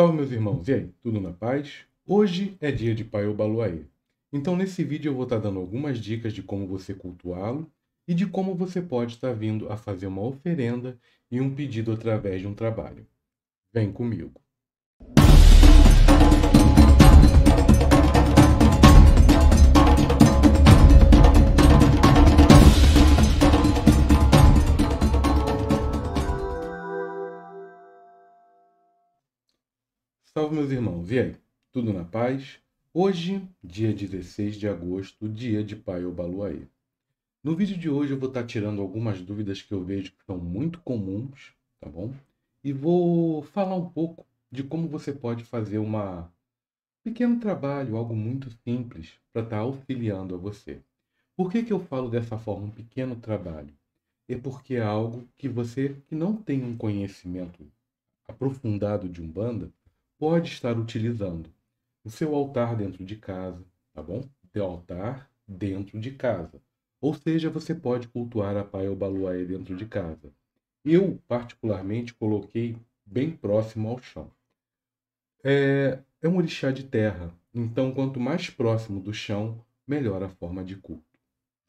Salve meus irmãos, e aí, tudo na paz? Hoje é dia de Pai Obaluaê, então nesse vídeo eu vou estar tá dando algumas dicas de como você cultuá-lo e de como você pode estar tá vindo a fazer uma oferenda e um pedido através de um trabalho. Vem comigo! Salve, meus irmãos. E aí? Tudo na paz? Hoje, dia 16 de agosto, dia de Pai Obaluaê. No vídeo de hoje eu vou estar tá tirando algumas dúvidas que eu vejo que são muito comuns, tá bom? E vou falar um pouco de como você pode fazer uma pequeno trabalho, algo muito simples, para estar tá auxiliando a você. Por que, que eu falo dessa forma, um pequeno trabalho? É porque é algo que você que não tem um conhecimento aprofundado de Umbanda, pode estar utilizando o seu altar dentro de casa, tá bom? Seu altar dentro de casa. Ou seja, você pode cultuar a Pai Obaluaê dentro de casa. Eu, particularmente, coloquei bem próximo ao chão. É, é um orixá de terra, então quanto mais próximo do chão, melhor a forma de culto.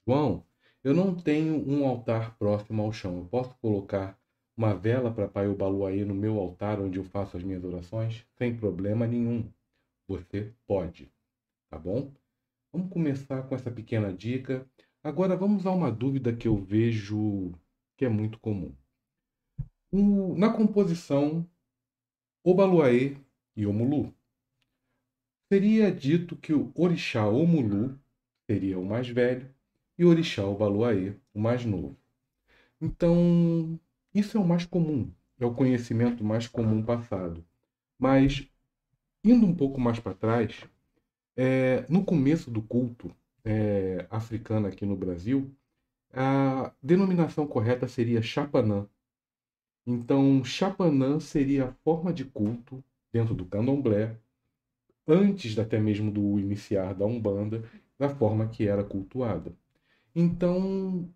João, eu não tenho um altar próximo ao chão, eu posso colocar uma vela para Pai Obaluaê no meu altar onde eu faço as minhas orações? Sem problema nenhum. Você pode, tá bom? Vamos começar com essa pequena dica. Agora vamos a uma dúvida que eu vejo que é muito comum. O, na composição Obaluaê e Omulu, seria dito que o orixá Omulu seria o mais velho e o orixá Obaluaê o mais novo. Então, isso é o mais comum, é o conhecimento mais comum passado. Mas, indo um pouco mais para trás, é, no começo do culto é, africano aqui no Brasil, a denominação correta seria chapanã. Então, chapanã seria a forma de culto dentro do candomblé, antes até mesmo do iniciar da Umbanda, da forma que era cultuada. Então,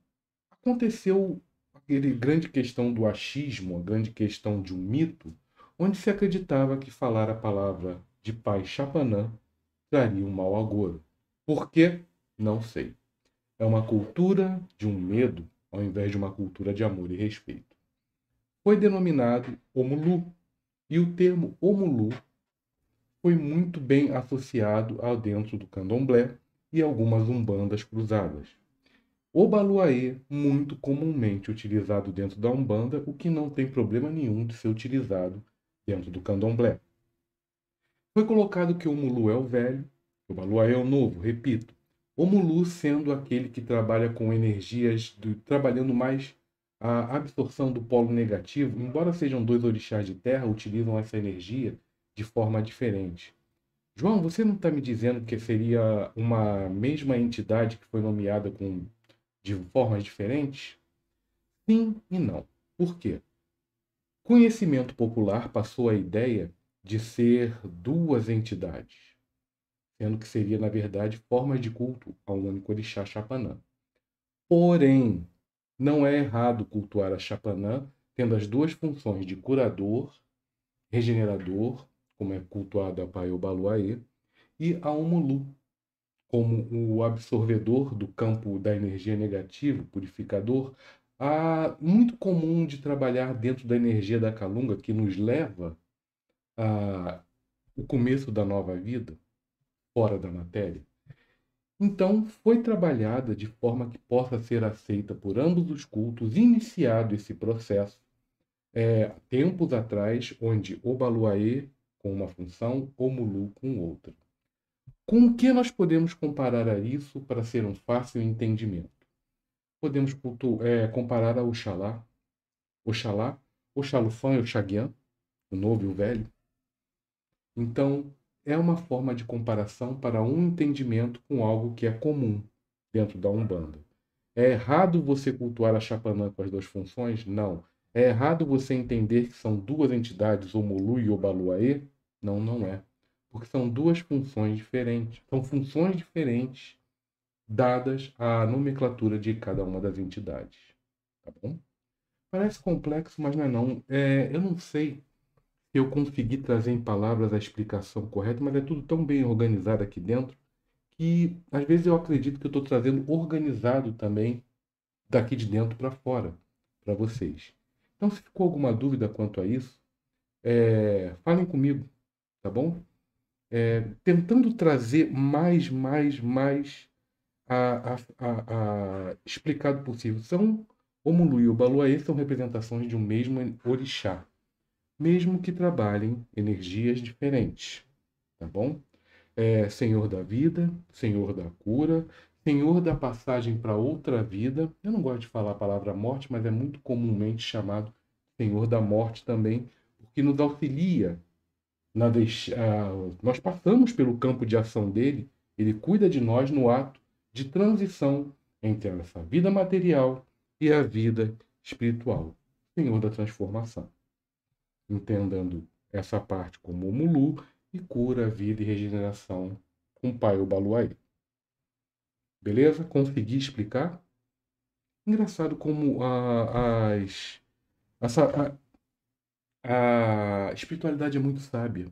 aconteceu aquele grande questão do achismo, a grande questão de um mito, onde se acreditava que falar a palavra de pai Chapanã traria um mau agouro. Por quê? Não sei. É uma cultura de um medo ao invés de uma cultura de amor e respeito. Foi denominado Omulu, e o termo Omulu foi muito bem associado ao dentro do candomblé e algumas umbandas cruzadas. O baluaê, muito comumente utilizado dentro da Umbanda, o que não tem problema nenhum de ser utilizado dentro do candomblé. Foi colocado que o mulu é o velho, o baluaê é o novo, repito. O mulu sendo aquele que trabalha com energias, do, trabalhando mais a absorção do polo negativo, embora sejam dois orixás de terra, utilizam essa energia de forma diferente. João, você não está me dizendo que seria uma mesma entidade que foi nomeada com de formas diferentes? Sim e não. Por quê? Conhecimento popular passou a ideia de ser duas entidades, sendo que seria, na verdade, formas de culto ao único orixá Chapanã. Porém, não é errado cultuar a Chapanã tendo as duas funções de curador, regenerador, como é cultuado a Paiobaluaê, e a Omulu, como o absorvedor do campo da energia negativa, purificador, há muito comum de trabalhar dentro da energia da calunga que nos leva a o começo da nova vida fora da matéria. Então, foi trabalhada de forma que possa ser aceita por ambos os cultos, iniciado esse processo é, tempos atrás, onde o Obaluaê com uma função, Omulu com outra. Com o que nós podemos comparar a isso para ser um fácil entendimento? Podemos é, comparar a Oxalá, Oxalá, Oxalufã e Oxaguian, o novo e o velho. Então, é uma forma de comparação para um entendimento com algo que é comum dentro da Umbanda. É errado você cultuar a Chapanã com as duas funções? Não. É errado você entender que são duas entidades, molu e Obaluaê? Não, não é porque são duas funções diferentes. São funções diferentes dadas à nomenclatura de cada uma das entidades. Tá bom? Parece complexo, mas não é não. É, eu não sei se eu consegui trazer em palavras a explicação correta, mas é tudo tão bem organizado aqui dentro que às vezes eu acredito que eu estou trazendo organizado também daqui de dentro para fora para vocês. Então, se ficou alguma dúvida quanto a isso, é, falem comigo, tá bom? é, tentando trazer mais, mais, mais a, a, a, a explicado possível. São Omulu e o Baluaê são representações de um mesmo orixá, mesmo que trabalhem energias diferentes, tá bom? É, senhor da vida, senhor da cura, senhor da passagem para outra vida. Eu não gosto de falar a palavra morte, mas é muito comumente chamado senhor da morte também, porque nos auxilia na deix... nós passamos pelo campo de ação dele, ele cuida de nós no ato de transição entre essa vida material e a vida espiritual. Senhor da transformação. Entendendo essa parte como o Mulu e cura, vida e regeneração com o pai Obaluaí. Beleza? Consegui explicar? Engraçado como a, as, essa, a, a espiritualidade é muito sábia.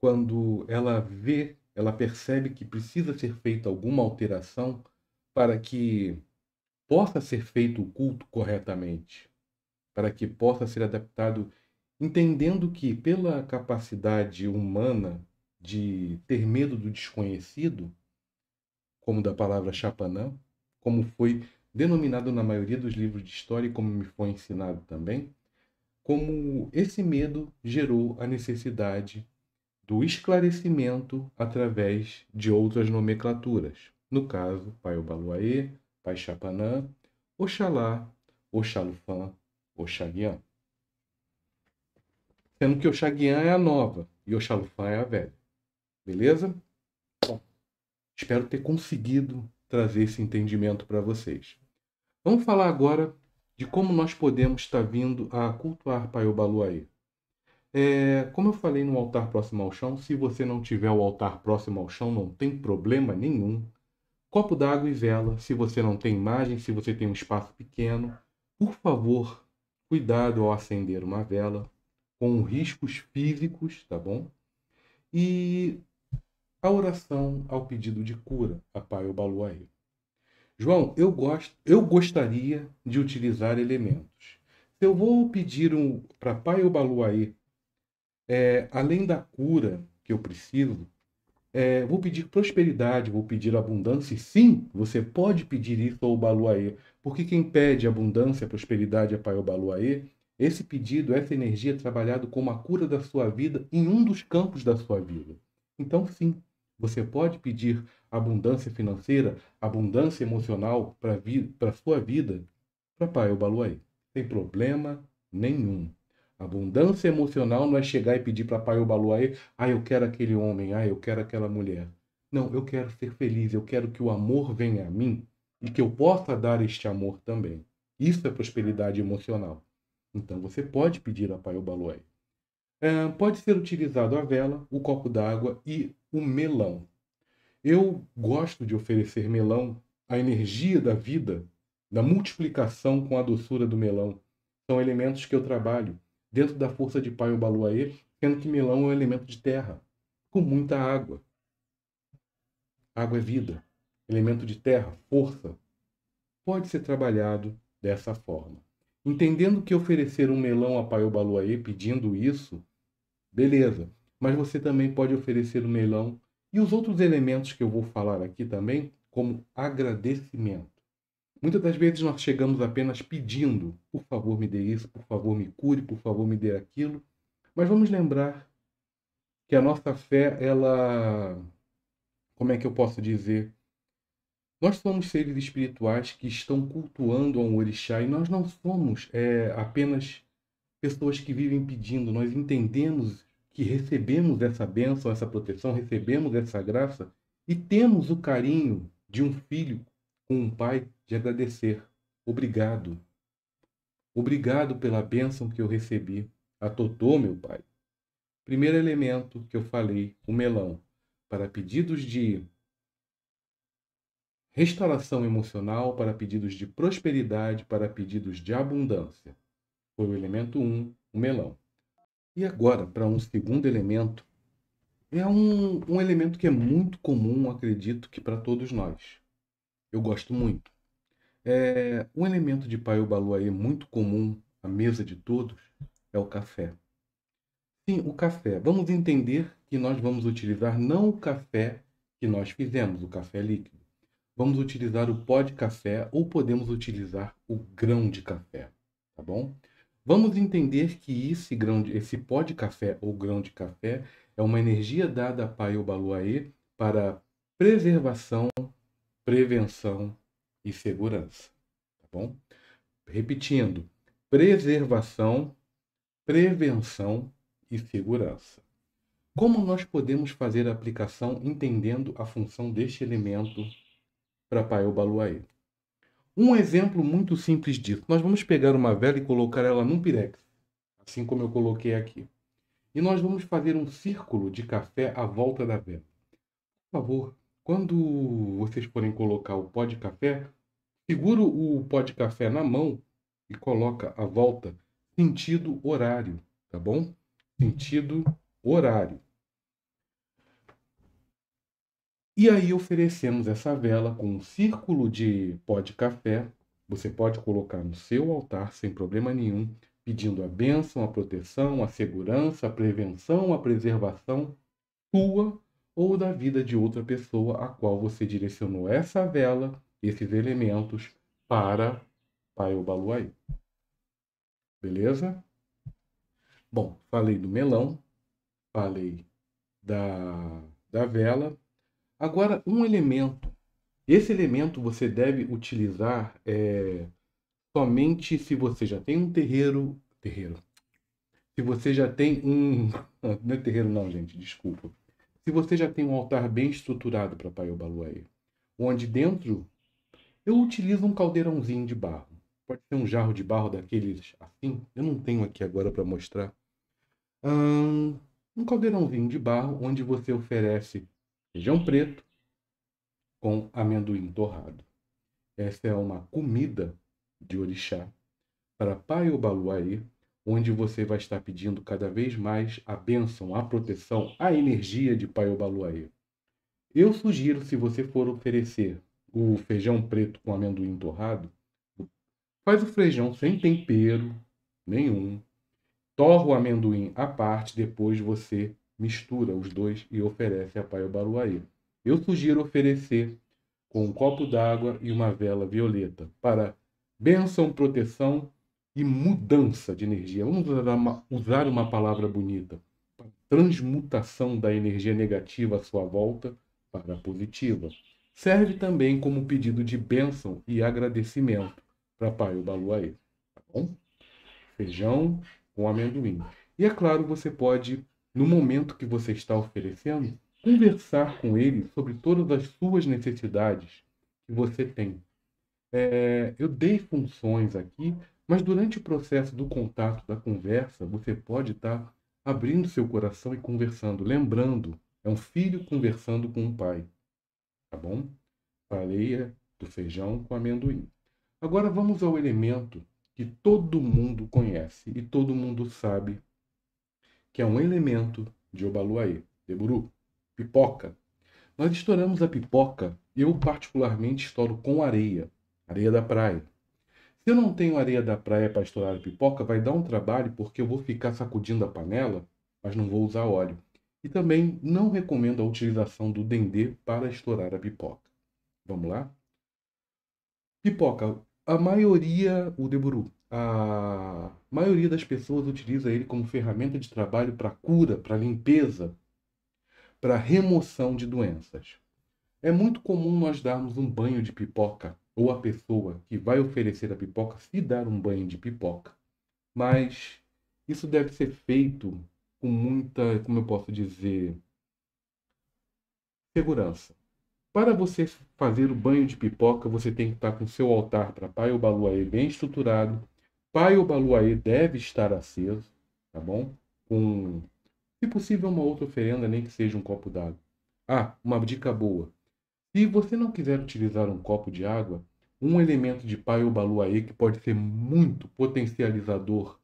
Quando ela vê, ela percebe que precisa ser feita alguma alteração para que possa ser feito o culto corretamente, para que possa ser adaptado, entendendo que, pela capacidade humana de ter medo do desconhecido, como da palavra chapanã, como foi denominado na maioria dos livros de história e como me foi ensinado também, como esse medo gerou a necessidade do esclarecimento através de outras nomenclaturas, no caso, Pai Obaluaê, Pai Chapanã, Oxalá, Oxalufã, Oxaguian. Sendo que Oxaguian é a nova e Oxalufã é a velha. Beleza? Bom, espero ter conseguido trazer esse entendimento para vocês. Vamos falar agora de como nós podemos estar tá vindo a cultuar Pai Obaluaê. É, como eu falei no altar próximo ao chão, se você não tiver o altar próximo ao chão, não tem problema nenhum. Copo d'água e vela, se você não tem imagem, se você tem um espaço pequeno, por favor, cuidado ao acender uma vela, com riscos físicos, tá bom? E a oração ao pedido de cura a Pai Obaluaê. João, eu, gosto, eu gostaria de utilizar elementos. Se eu vou pedir um, para Pai Obaluaê, é, além da cura que eu preciso, é, vou pedir prosperidade, vou pedir abundância. E sim, você pode pedir isso ao Obaluaê, porque quem pede abundância, prosperidade a Pai Obaluaê, esse pedido, essa energia é trabalhado como a cura da sua vida em um dos campos da sua vida. Então, sim, você pode pedir abundância financeira, abundância emocional para a sua vida para Pai Obaluaê. Sem problema nenhum. Abundância emocional não é chegar e pedir para Pai Obaluaê, ah, eu quero aquele homem, ah, eu quero aquela mulher. Não, eu quero ser feliz, eu quero que o amor venha a mim e que eu possa dar este amor também. Isso é prosperidade emocional. Então você pode pedir a Pai Obaluaê pode ser utilizado a vela, o copo d'água e o melão. Eu gosto de oferecer melão, a energia da vida, da multiplicação com a doçura do melão. São elementos que eu trabalho dentro da força de Pai Obaluaê, sendo que melão é um elemento de terra, com muita água. Água é vida, elemento de terra, força. Pode ser trabalhado dessa forma. Entendendo que oferecer um melão a Pai Obaluaê pedindo isso Beleza. Mas você também pode oferecer o leilão e os outros elementos que eu vou falar aqui também, como agradecimento. Muitas das vezes nós chegamos apenas pedindo, por favor me dê isso, por favor me cure, por favor me dê aquilo. Mas vamos lembrar que a nossa fé, ela. Como é que eu posso dizer? Nós somos seres espirituais que estão cultuando a um orixá e nós não somos é, apenas pessoas que vivem pedindo, nós entendemos que recebemos essa bênção, essa proteção, recebemos essa graça e temos o carinho de um filho com um pai de agradecer. Obrigado. Obrigado pela bênção que eu recebi. A Totô, meu pai. Primeiro elemento que eu falei, o melão. Para pedidos de restauração emocional, para pedidos de prosperidade, para pedidos de abundância. Foi o elemento 1, um, o melão. E agora, para um segundo elemento, é um, um elemento que é muito comum, acredito que para todos nós. Eu gosto muito. É, um elemento de aí muito comum à mesa de todos é o café. Sim, o café. Vamos entender que nós vamos utilizar não o café que nós fizemos, o café líquido. Vamos utilizar o pó de café ou podemos utilizar o grão de café, tá bom? Vamos entender que esse, grão de, esse pó de café ou grão de café é uma energia dada a Pai Obaluaê para preservação, prevenção e segurança. Tá bom? Repetindo, preservação, prevenção e segurança. Como nós podemos fazer a aplicação entendendo a função deste elemento para Pai Obaluaê? Um exemplo muito simples disso. Nós vamos pegar uma vela e colocar ela num pirex, assim como eu coloquei aqui. E nós vamos fazer um círculo de café à volta da vela. Por favor, quando vocês forem colocar o pó de café, segura o pó de café na mão e coloca à volta sentido horário, tá bom? Sentido horário. E aí oferecemos essa vela com um círculo de pó de café. Você pode colocar no seu altar sem problema nenhum, pedindo a bênção, a proteção, a segurança, a prevenção, a preservação sua ou da vida de outra pessoa a qual você direcionou essa vela, esses elementos para Pai Obaluaí. Beleza? Bom, falei do melão, falei da, da vela, Agora, um elemento. Esse elemento você deve utilizar é, somente se você já tem um terreiro. Terreiro. Se você já tem um. Não é terreiro, não, gente, desculpa. Se você já tem um altar bem estruturado para Pai aí onde dentro eu utilizo um caldeirãozinho de barro. Pode ser um jarro de barro daqueles assim. Eu não tenho aqui agora para mostrar. um caldeirãozinho de barro onde você oferece feijão preto com amendoim torrado. Essa é uma comida de orixá para Pai Obaluaê, onde você vai estar pedindo cada vez mais a bênção, a proteção, a energia de Pai Obaluaê. Eu sugiro, se você for oferecer o feijão preto com amendoim torrado, faz o feijão sem tempero nenhum, torra o amendoim à parte, depois você mistura os dois e oferece a Pai Paiobaruaê. Eu sugiro oferecer com um copo d'água e uma vela violeta para bênção, proteção e mudança de energia. Vamos usar uma, usar uma palavra bonita. Transmutação da energia negativa à sua volta para a positiva. Serve também como pedido de bênção e agradecimento para Pai Obaluaê. Tá bom? Feijão com amendoim. E é claro, você pode no momento que você está oferecendo, conversar com ele sobre todas as suas necessidades que você tem. É, eu dei funções aqui, mas durante o processo do contato, da conversa, você pode estar abrindo seu coração e conversando, lembrando, é um filho conversando com o um pai, tá bom? Falei do feijão com amendoim. Agora vamos ao elemento que todo mundo conhece e todo mundo sabe que é um elemento de Obaluaê, Deburu, pipoca. Nós estouramos a pipoca, eu particularmente estouro com areia, areia da praia. Se eu não tenho areia da praia para estourar a pipoca, vai dar um trabalho porque eu vou ficar sacudindo a panela, mas não vou usar óleo. E também não recomendo a utilização do dendê para estourar a pipoca. Vamos lá? Pipoca. A maioria, o deburu, a maioria das pessoas utiliza ele como ferramenta de trabalho para cura, para limpeza, para remoção de doenças. É muito comum nós darmos um banho de pipoca, ou a pessoa que vai oferecer a pipoca se dar um banho de pipoca. Mas isso deve ser feito com muita, como eu posso dizer, segurança. Para você fazer o banho de pipoca, você tem que estar com seu altar para Pai aí bem estruturado, Pai Obaluaê deve estar aceso, tá bom? Com, se possível, uma outra oferenda, nem que seja um copo d'água. Ah, uma dica boa. Se você não quiser utilizar um copo de água, um elemento de Pai Obaluaê que pode ser muito potencializador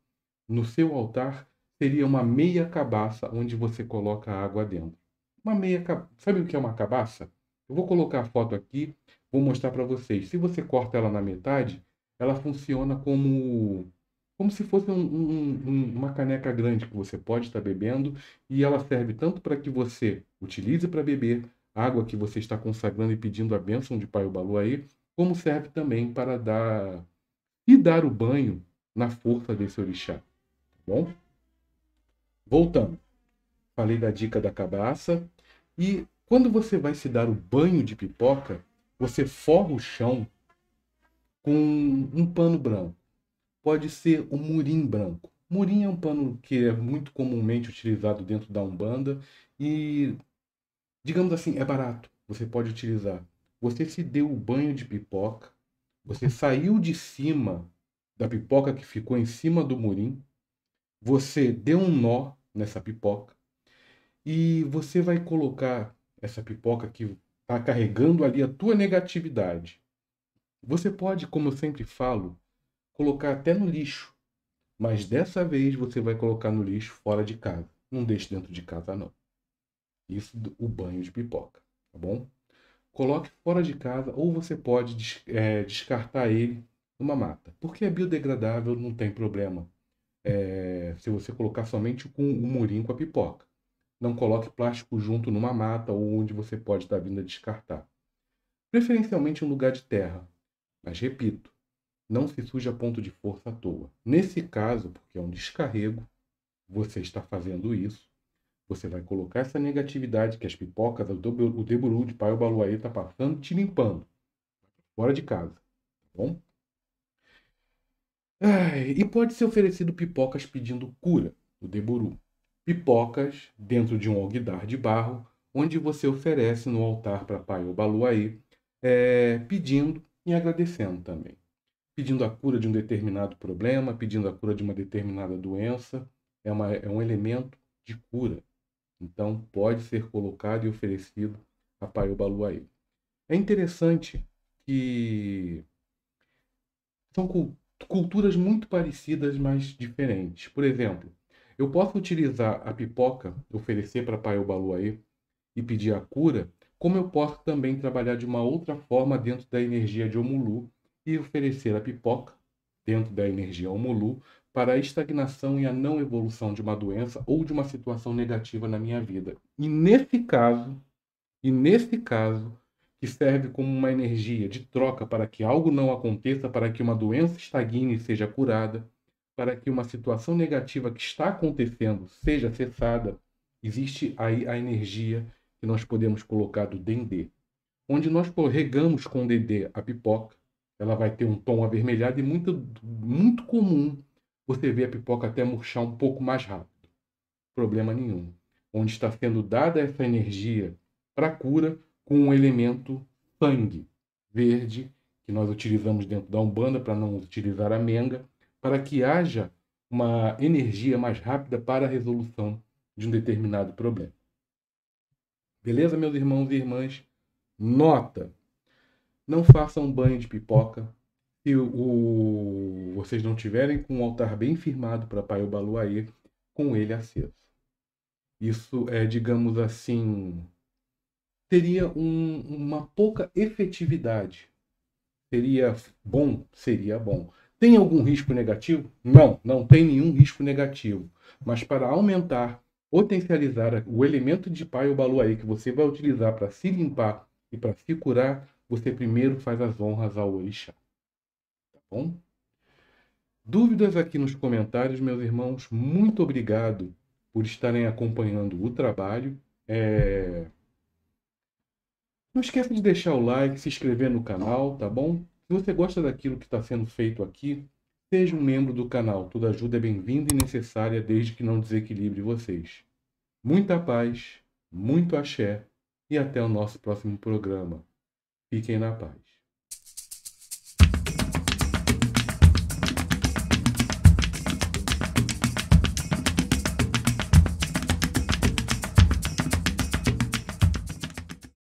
no seu altar seria uma meia cabaça onde você coloca a água dentro. Uma meia cabaça. Sabe o que é uma cabaça? Eu vou colocar a foto aqui, vou mostrar para vocês. Se você corta ela na metade, ela funciona como como se fosse um, um, uma caneca grande que você pode estar bebendo e ela serve tanto para que você utilize para beber água que você está consagrando e pedindo a bênção de Pai Balu aí, como serve também para dar e dar o banho na força desse orixá, tá bom? Voltando, falei da dica da cabaça e quando você vai se dar o banho de pipoca, você forra o chão com um pano branco. Pode ser um murim branco. Murim é um pano que é muito comumente utilizado dentro da Umbanda e, digamos assim, é barato. Você pode utilizar. Você se deu o banho de pipoca, você saiu de cima da pipoca que ficou em cima do murim, você deu um nó nessa pipoca e você vai colocar essa pipoca que está carregando ali a tua negatividade você pode, como eu sempre falo, colocar até no lixo, mas dessa vez você vai colocar no lixo fora de casa. Não deixe dentro de casa, não. Isso o banho de pipoca, tá bom? Coloque fora de casa ou você pode é, descartar ele numa mata. Porque é biodegradável, não tem problema. É, se você colocar somente com o murinho com a pipoca. Não coloque plástico junto numa mata ou onde você pode estar vindo a descartar. Preferencialmente um lugar de terra, mas repito, não se suja ponto de força à toa. Nesse caso, porque é um descarrego, você está fazendo isso, você vai colocar essa negatividade que as pipocas, o deburu de pai, o baluaê está passando, te limpando. Fora de casa, tá bom? Ai, e pode ser oferecido pipocas pedindo cura, o deburu. Pipocas dentro de um alguidar de barro, onde você oferece no altar para pai Obaluaí, é, pedindo e agradecendo também. Pedindo a cura de um determinado problema, pedindo a cura de uma determinada doença, é, uma, é um elemento de cura. Então, pode ser colocado e oferecido a Paiubaluaê. É interessante que são culturas muito parecidas, mas diferentes. Por exemplo, eu posso utilizar a pipoca, oferecer para Paiubaluaê e pedir a cura, como eu posso também trabalhar de uma outra forma dentro da energia de Omulu e oferecer a pipoca dentro da energia Omulu para a estagnação e a não evolução de uma doença ou de uma situação negativa na minha vida. E nesse caso, e nesse caso, que serve como uma energia de troca para que algo não aconteça, para que uma doença estagne e seja curada, para que uma situação negativa que está acontecendo seja cessada, existe aí a energia que nós podemos colocar do dendê. Onde nós regamos com dendê a pipoca, ela vai ter um tom avermelhado e muito, muito comum você ver a pipoca até murchar um pouco mais rápido. Problema nenhum. Onde está sendo dada essa energia para cura com o um elemento sangue verde, que nós utilizamos dentro da Umbanda para não utilizar a menga, para que haja uma energia mais rápida para a resolução de um determinado problema. Beleza, meus irmãos e irmãs? Nota: não façam um banho de pipoca. Se o, vocês não tiverem com o altar bem firmado para Pai Obaluaê, com ele aceso. Isso é, digamos assim, teria um, uma pouca efetividade. Seria bom? Seria bom. Tem algum risco negativo? Não, não tem nenhum risco negativo. Mas para aumentar potencializar o elemento de pai ou aí que você vai utilizar para se limpar e para se curar, você primeiro faz as honras ao orixá. Tá bom? Dúvidas aqui nos comentários, meus irmãos. Muito obrigado por estarem acompanhando o trabalho. É... Não esqueça de deixar o like, se inscrever no canal, tá bom? Se você gosta daquilo que está sendo feito aqui, Seja um membro do canal, toda ajuda é bem-vinda e necessária desde que não desequilibre vocês. Muita paz, muito axé e até o nosso próximo programa. Fiquem na paz.